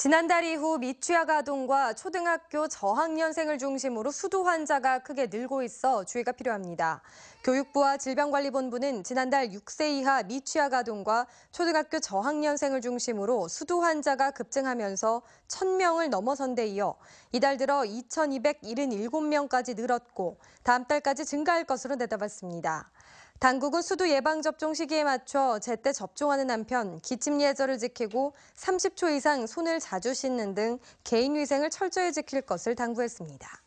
지난달 이후 미취학 아동과 초등학교 저학년생을 중심으로 수도 환자가 크게 늘고 있어 주의가 필요합니다. 교육부와 질병관리본부는 지난달 6세 이하 미취학 아동과 초등학교 저학년생을 중심으로 수도 환자가 급증하면서 1,000명을 넘어선 데 이어 이달 들어 2,277명까지 늘었고 다음 달까지 증가할 것으로 내다봤습니다. 당국은 수도 예방접종 시기에 맞춰 제때 접종하는 한편 기침 예절을 지키고 30초 이상 손을 자주 씻는 등 개인 위생을 철저히 지킬 것을 당부했습니다.